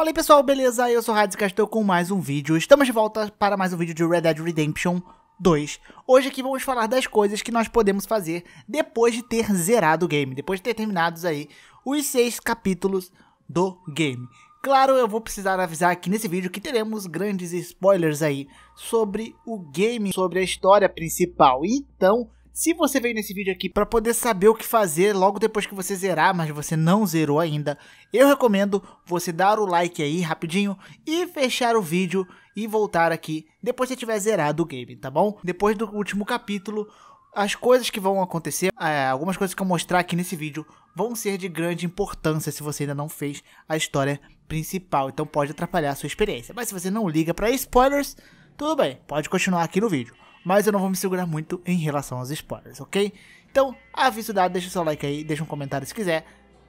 Fala aí pessoal, beleza? Eu sou o Hades Castel com mais um vídeo. Estamos de volta para mais um vídeo de Red Dead Redemption 2. Hoje aqui vamos falar das coisas que nós podemos fazer depois de ter zerado o game, depois de ter terminados aí os seis capítulos do game. Claro, eu vou precisar avisar aqui nesse vídeo que teremos grandes spoilers aí sobre o game, sobre a história principal. Então, se você veio nesse vídeo aqui para poder saber o que fazer logo depois que você zerar, mas você não zerou ainda, eu recomendo você dar o like aí rapidinho e fechar o vídeo e voltar aqui depois que tiver zerado o game, tá bom? Depois do último capítulo, as coisas que vão acontecer, é, algumas coisas que eu mostrar aqui nesse vídeo, vão ser de grande importância se você ainda não fez a história principal, então pode atrapalhar a sua experiência. Mas se você não liga para spoilers, tudo bem, pode continuar aqui no vídeo mas eu não vou me segurar muito em relação aos spoilers, ok? Então, aviso dado, deixa o seu like aí, deixa um comentário se quiser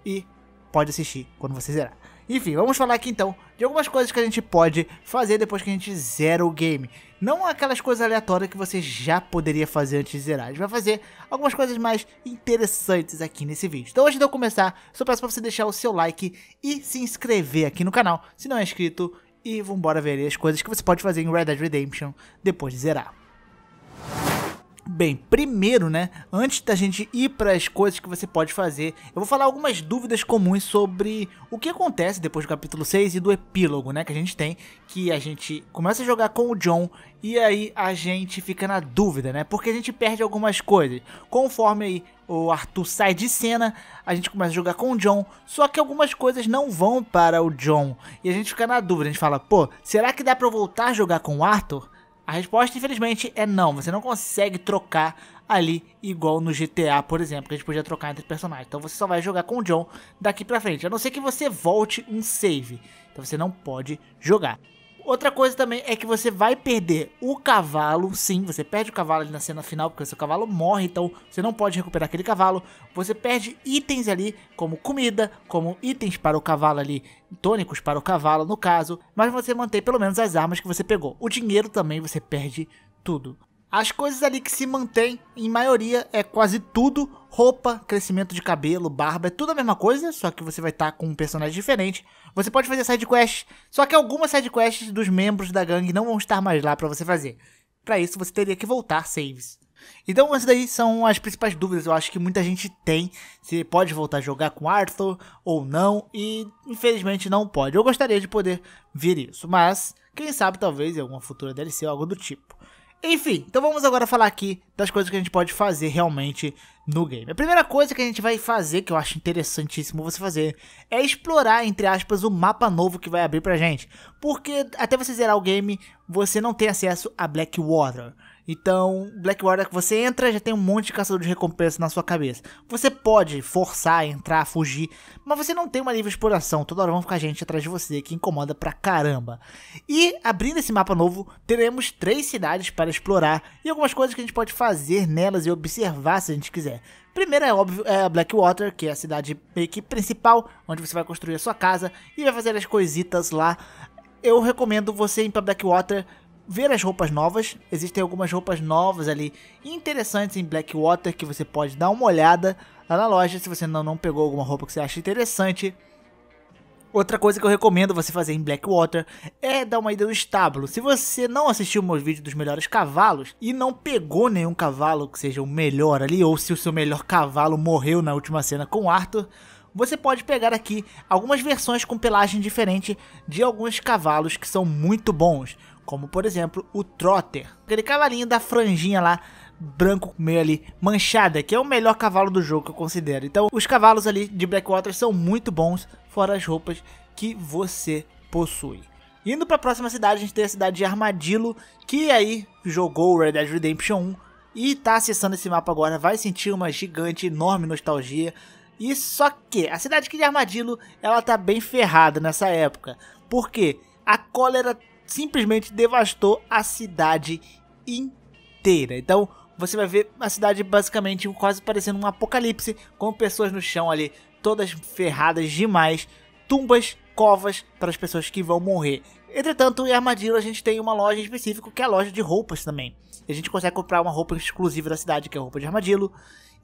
e pode assistir quando você zerar. Enfim, vamos falar aqui então de algumas coisas que a gente pode fazer depois que a gente zera o game. Não aquelas coisas aleatórias que você já poderia fazer antes de zerar. A gente vai fazer algumas coisas mais interessantes aqui nesse vídeo. Então antes de eu começar, só peço para você deixar o seu like e se inscrever aqui no canal, se não é inscrito. E vambora ver as coisas que você pode fazer em Red Dead Redemption depois de zerar. Bem, primeiro, né, antes da gente ir para as coisas que você pode fazer, eu vou falar algumas dúvidas comuns sobre o que acontece depois do capítulo 6 e do epílogo, né, que a gente tem, que a gente começa a jogar com o John e aí a gente fica na dúvida, né, porque a gente perde algumas coisas. Conforme aí o Arthur sai de cena, a gente começa a jogar com o John, só que algumas coisas não vão para o John e a gente fica na dúvida, a gente fala, pô, será que dá para voltar a jogar com o Arthur? A resposta, infelizmente, é não. Você não consegue trocar ali igual no GTA, por exemplo, que a gente podia trocar entre personagens. Então você só vai jogar com o John daqui pra frente, a não ser que você volte um save. Então você não pode jogar. Outra coisa também é que você vai perder o cavalo, sim, você perde o cavalo ali na cena final, porque o seu cavalo morre, então você não pode recuperar aquele cavalo. Você perde itens ali, como comida, como itens para o cavalo ali, tônicos para o cavalo no caso, mas você mantém pelo menos as armas que você pegou. O dinheiro também você perde tudo. As coisas ali que se mantém, em maioria, é quase tudo roupa, crescimento de cabelo, barba, é tudo a mesma coisa, só que você vai estar tá com um personagem diferente. Você pode fazer side quest, só que algumas side quests dos membros da gangue não vão estar mais lá para você fazer. Para isso você teria que voltar saves. Então, essas daí são as principais dúvidas, eu acho que muita gente tem, se pode voltar a jogar com Arthur ou não, e infelizmente não pode. Eu gostaria de poder ver isso, mas quem sabe talvez em alguma futura DLC ou algo do tipo. Enfim, então vamos agora falar aqui das coisas que a gente pode fazer realmente no game. A primeira coisa que a gente vai fazer, que eu acho interessantíssimo você fazer, é explorar, entre aspas, o mapa novo que vai abrir pra gente. Porque até você zerar o game, você não tem acesso a Blackwater. Então, Blackwater, você entra já tem um monte de caçador de recompensa na sua cabeça. Você pode forçar, entrar, fugir, mas você não tem uma livre exploração. Toda hora vão ficar gente atrás de você, que incomoda pra caramba. E, abrindo esse mapa novo, teremos três cidades para explorar e algumas coisas que a gente pode fazer nelas e observar se a gente quiser. Primeiro é óbvio é Blackwater, que é a cidade meio que principal, onde você vai construir a sua casa e vai fazer as coisitas lá. Eu recomendo você ir para Blackwater ver as roupas novas. Existem algumas roupas novas ali interessantes em Blackwater que você pode dar uma olhada lá na loja se você não, não pegou alguma roupa que você acha interessante. Outra coisa que eu recomendo você fazer em Blackwater é dar uma ida do estábulo. Se você não assistiu meus vídeos dos melhores cavalos e não pegou nenhum cavalo que seja o melhor ali, ou se o seu melhor cavalo morreu na última cena com Arthur, você pode pegar aqui algumas versões com pelagem diferente de alguns cavalos que são muito bons como por exemplo o Trotter, aquele cavalinho da franjinha lá branco meio ali manchada, que é o melhor cavalo do jogo que eu considero. Então, os cavalos ali de Blackwater são muito bons, fora as roupas que você possui. Indo para a próxima cidade, a gente tem a cidade de Armadillo, que aí jogou Red Dead Redemption 1 e tá acessando esse mapa agora, vai sentir uma gigante, enorme nostalgia. E só que a cidade de Armadillo, ela tá bem ferrada nessa época. Por quê? A cólera simplesmente devastou a cidade inteira. Então você vai ver a cidade basicamente quase parecendo um apocalipse, com pessoas no chão ali, todas ferradas demais, tumbas, covas para as pessoas que vão morrer. Entretanto, em Armadillo a gente tem uma loja específica que é a loja de roupas também. A gente consegue comprar uma roupa exclusiva da cidade, que é a roupa de Armadillo.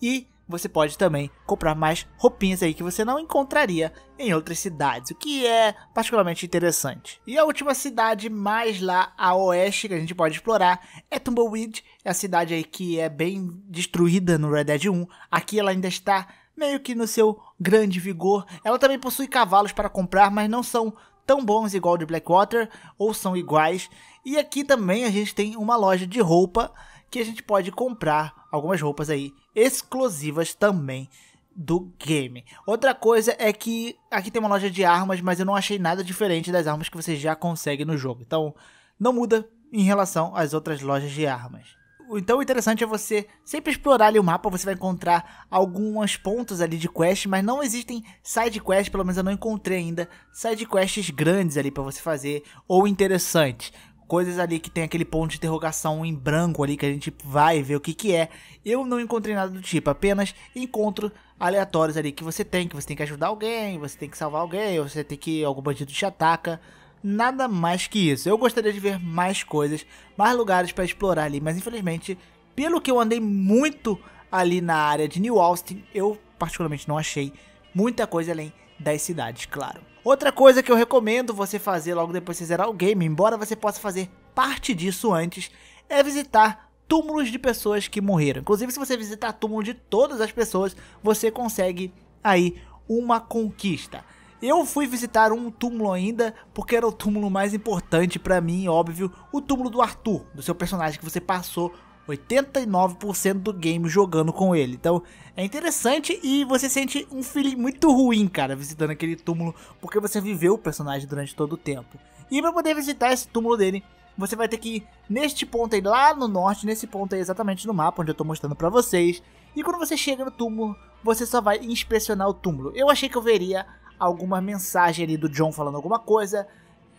E você pode também comprar mais roupinhas aí que você não encontraria em outras cidades, o que é particularmente interessante. E a última cidade mais lá a oeste que a gente pode explorar é Tumbleweed, é a cidade aí que é bem destruída no Red Dead 1. Aqui ela ainda está meio que no seu grande vigor. Ela também possui cavalos para comprar, mas não são tão bons igual de Blackwater ou são iguais. E aqui também a gente tem uma loja de roupa que a gente pode comprar algumas roupas aí exclusivas também do game. Outra coisa é que aqui tem uma loja de armas, mas eu não achei nada diferente das armas que você já consegue no jogo. Então, não muda em relação às outras lojas de armas. Então o interessante é você sempre explorar ali o mapa, você vai encontrar alguns pontos ali de quest, mas não existem side quests, pelo menos eu não encontrei ainda side quests grandes ali para você fazer ou interessantes coisas ali que tem aquele ponto de interrogação em branco ali que a gente vai ver o que que é. Eu não encontrei nada do tipo, apenas encontro aleatórios ali que você tem, que você tem que ajudar alguém, você tem que salvar alguém, você tem que algum bandido te ataca. Nada mais que isso. Eu gostaria de ver mais coisas, mais lugares para explorar ali, mas infelizmente, pelo que eu andei muito ali na área de New Austin, eu particularmente não achei muita coisa além das cidades, claro. Outra coisa que eu recomendo você fazer logo depois de zerar o game, embora você possa fazer parte disso antes, é visitar túmulos de pessoas que morreram. Inclusive, se você visitar túmulo de todas as pessoas, você consegue aí uma conquista. Eu fui visitar um túmulo ainda, porque era o túmulo mais importante para mim, óbvio, o túmulo do Arthur, do seu personagem que você passou 89% do game jogando com ele. Então é interessante e você sente um feeling muito ruim, cara, visitando aquele túmulo, porque você viveu o personagem durante todo o tempo. E para poder visitar esse túmulo dele, você vai ter que ir neste ponto aí lá no norte, nesse ponto aí exatamente no mapa onde eu tô mostrando para vocês. E quando você chega no túmulo, você só vai inspecionar o túmulo. Eu achei que eu veria alguma mensagem ali do John falando alguma coisa,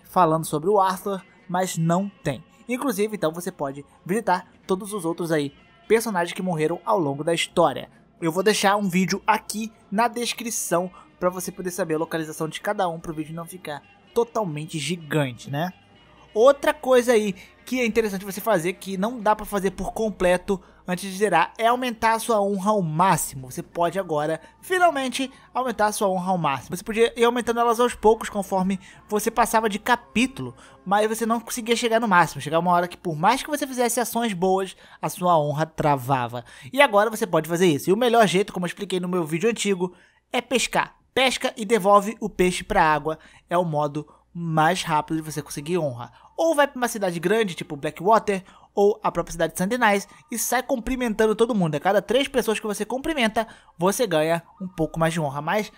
falando sobre o Arthur, mas não tem. Inclusive, então você pode visitar todos os outros aí personagens que morreram ao longo da história. Eu vou deixar um vídeo aqui na descrição para você poder saber a localização de cada um para o vídeo não ficar totalmente gigante, né? Outra coisa aí que é interessante você fazer, que não dá para fazer por completo antes de zerar, é aumentar a sua honra ao máximo. Você pode agora, finalmente, aumentar a sua honra ao máximo. Você podia ir aumentando elas aos poucos conforme você passava de capítulo, mas você não conseguia chegar no máximo. Chegar uma hora que, por mais que você fizesse ações boas, a sua honra travava. E agora você pode fazer isso. E o melhor jeito, como eu expliquei no meu vídeo antigo, é pescar. Pesca e devolve o peixe para a água. É o modo mais rápido de você conseguir honra. Ou vai para uma cidade grande, tipo Blackwater, ou a própria cidade de Sandinais, e sai cumprimentando todo mundo. A cada três pessoas que você cumprimenta, você ganha um pouco mais de honra. Mas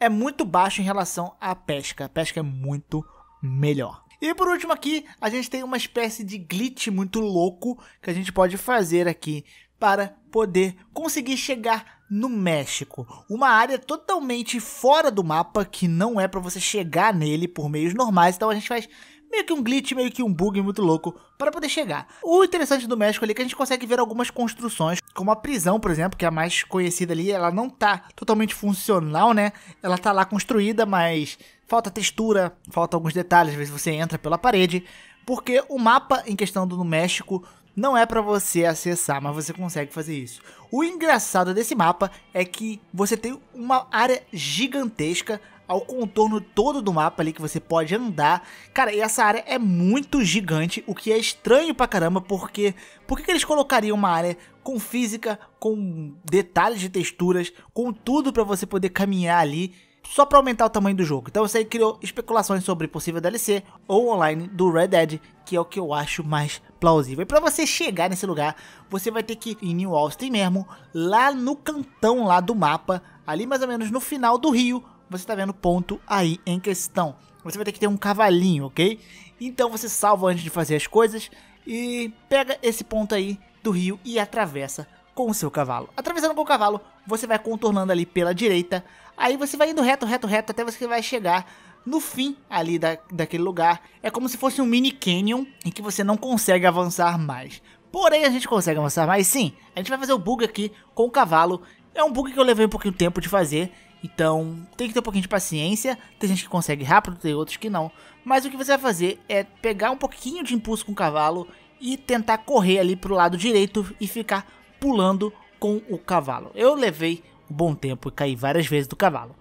é muito baixo em relação à pesca. A pesca é muito melhor. E por último aqui, a gente tem uma espécie de glitch muito louco que a gente pode fazer aqui para poder conseguir chegar no México, uma área totalmente fora do mapa que não é para você chegar nele por meios normais, então a gente faz meio que um glitch, meio que um bug muito louco para poder chegar. O interessante do México ali é que a gente consegue ver algumas construções, como a prisão, por exemplo, que é a mais conhecida ali, ela não tá totalmente funcional, né? Ela tá lá construída, mas falta textura, falta alguns detalhes, às vezes você entra pela parede, porque o mapa em questão do México não é para você acessar, mas você consegue fazer isso. O engraçado desse mapa é que você tem uma área gigantesca ao contorno todo do mapa ali que você pode andar. Cara, e essa área é muito gigante, o que é estranho pra caramba, porque por que, eles colocariam uma área com física, com detalhes de texturas, com tudo para você poder caminhar ali só para aumentar o tamanho do jogo. Então isso aí criou especulações sobre possível DLC ou online do Red Dead, que é o que eu acho mais plausível. E para você chegar nesse lugar, você vai ter que ir em New Austin mesmo, lá no cantão lá do mapa, ali mais ou menos no final do rio, você está vendo o ponto aí em questão. Você vai ter que ter um cavalinho, ok? Então você salva antes de fazer as coisas e pega esse ponto aí do rio e atravessa com o seu cavalo. Atravessando com o cavalo, você vai contornando ali pela direita Aí você vai indo reto, reto, reto, até você vai chegar no fim ali da, daquele lugar. É como se fosse um mini canyon em que você não consegue avançar mais. Porém, a gente consegue avançar mais sim. A gente vai fazer o bug aqui com o cavalo. É um bug que eu levei um pouquinho de tempo de fazer. Então, tem que ter um pouquinho de paciência. Tem gente que consegue rápido, tem outros que não. Mas o que você vai fazer é pegar um pouquinho de impulso com o cavalo e tentar correr ali pro lado direito e ficar pulando com o cavalo. Eu levei um bom tempo e cair várias vezes do cavalo.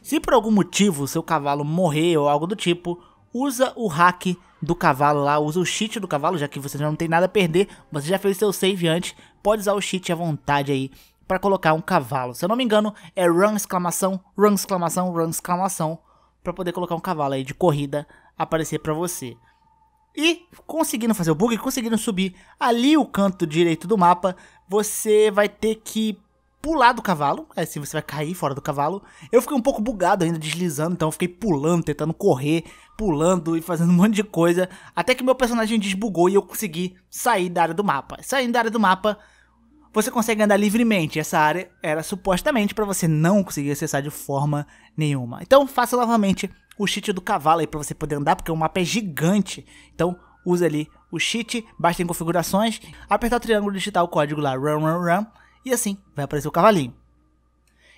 Se por algum motivo seu cavalo morrer ou algo do tipo, usa o hack do cavalo lá, usa o cheat do cavalo, já que você já não tem nada a perder, você já fez seu save antes, pode usar o cheat à vontade aí para colocar um cavalo. Se eu não me engano, é run exclamação, run exclamação, run exclamação para poder colocar um cavalo aí de corrida aparecer para você. E conseguindo fazer o bug, conseguindo subir ali o canto direito do mapa, você vai ter que pular do cavalo, é se você vai cair fora do cavalo. Eu fiquei um pouco bugado ainda deslizando, então eu fiquei pulando, tentando correr, pulando e fazendo um monte de coisa, até que meu personagem desbugou e eu consegui sair da área do mapa. Saindo da área do mapa, você consegue andar livremente. Essa área era supostamente para você não conseguir acessar de forma nenhuma. Então faça novamente o cheat do cavalo aí para você poder andar, porque o mapa é gigante. Então usa ali o cheat, basta em configurações, apertar o triângulo e digitar o código lá, run run run e assim vai aparecer o cavalinho.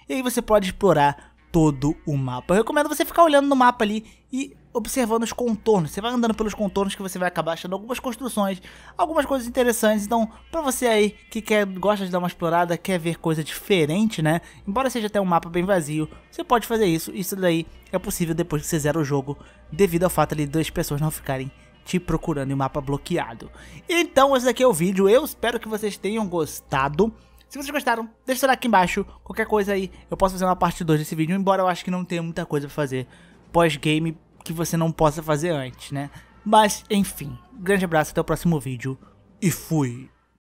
E aí você pode explorar todo o mapa. Eu recomendo você ficar olhando no mapa ali e observando os contornos. Você vai andando pelos contornos que você vai acabar achando algumas construções, algumas coisas interessantes. Então, para você aí que quer, gosta de dar uma explorada, quer ver coisa diferente, né? Embora seja até um mapa bem vazio, você pode fazer isso. Isso daí é possível depois que você zera o jogo, devido ao fato ali de duas pessoas não ficarem te procurando e o mapa bloqueado. Então, esse daqui é o vídeo. Eu espero que vocês tenham gostado. Se vocês gostaram, deixa o seu like embaixo. Qualquer coisa aí, eu posso fazer uma parte 2 desse vídeo, embora eu acho que não tenha muita coisa pra fazer pós-game que você não possa fazer antes, né? Mas, enfim, grande abraço, até o próximo vídeo e fui!